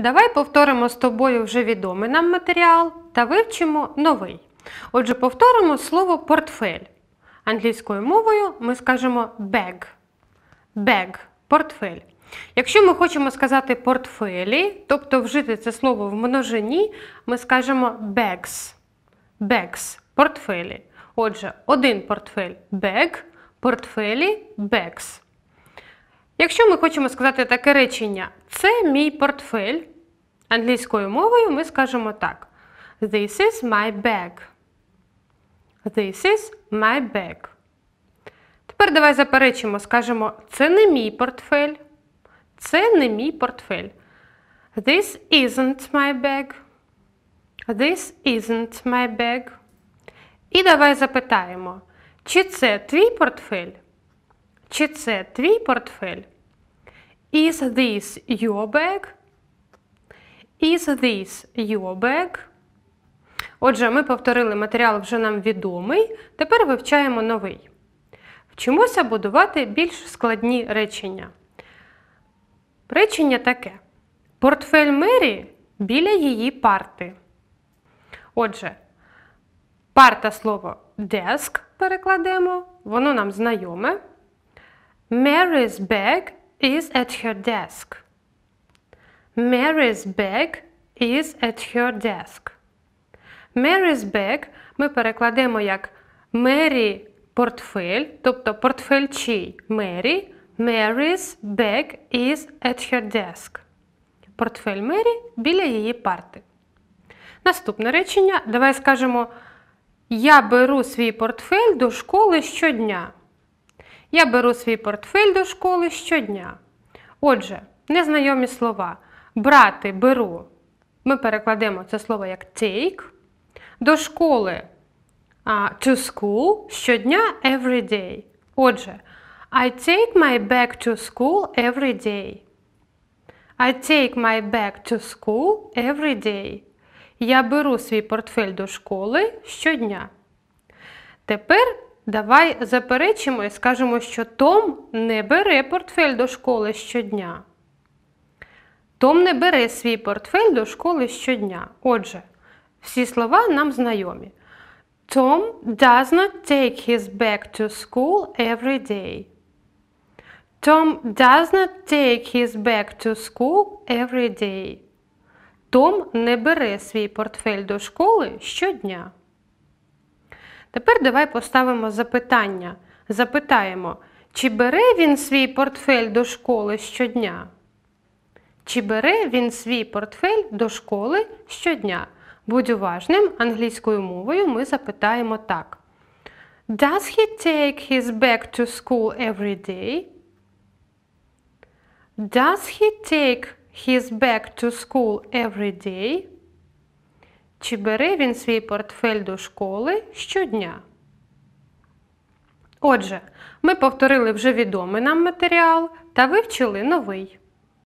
Давай повторимо з тобою вже відомий нам матеріал та вивчимо новий. Отже, повторимо слово портфель. Англійською мовою ми скажемо bag. Bag портфель. Якщо ми хочемо сказати портфелі, тобто вжити це слово в множині, ми скажемо bags. Bags портфелі. Отже, один портфель bag, портфелі bags. Якщо ми хочемо сказати таке речення Це мій портфель. Англійською мовою ми скажемо так. This is my bag. This is my bag. Тепер давай заперечимо, скажемо Це не мій портфель. Це не мій портфель. This isn't my bag. This isn't my bag. І давай запитаємо, чи це твій портфель? Чи це твій портфель? Is this your bag? Is this your bag? Отже, ми повторили матеріал вже нам відомий. Тепер вивчаємо новий. Вчимося будувати більш складні речення. Речення таке: портфель Мері біля її парти. Отже, парта слово desk перекладемо, воно нам знайоме. Mary's bag is at her desk. Mary's bag is at her desk. Mary's bag ми перекладемо як Мері портфель, тобто портфель чий Мері. Mary's bag is at her desk. Портфель Мері біля її парти. Наступне речення. Давай скажемо: Я беру свій портфель до школи щодня. Я беру свій портфель до школи щодня. Отже, незнайомі слова. Брати беру. Ми перекладемо це слово як take. До школи to school щодня every day. Отже, I take my bag to school every day. I take my bag to school every day. Я беру свій портфель до школи щодня. Тепер Давай заперечимо і скажемо, що Том не бере портфель до школи щодня. Том не бере свій портфель до школи щодня. Отже, всі слова нам знайомі. Tom does not take his bag to school every day. Tom does not take his bag to school every day. Том не бере свій портфель до школи щодня. Тепер давай поставимо запитання. Запитаємо, чи бере він свій портфель до школи щодня? Чи бере він свій портфель до школи щодня? Будь уважним, англійською мовою ми запитаємо так. Does he take his bag to school every day? Does he take his bag to school every day? Чи бере він свій портфель до школи щодня? Отже, ми повторили вже відомий нам матеріал та вивчили новий.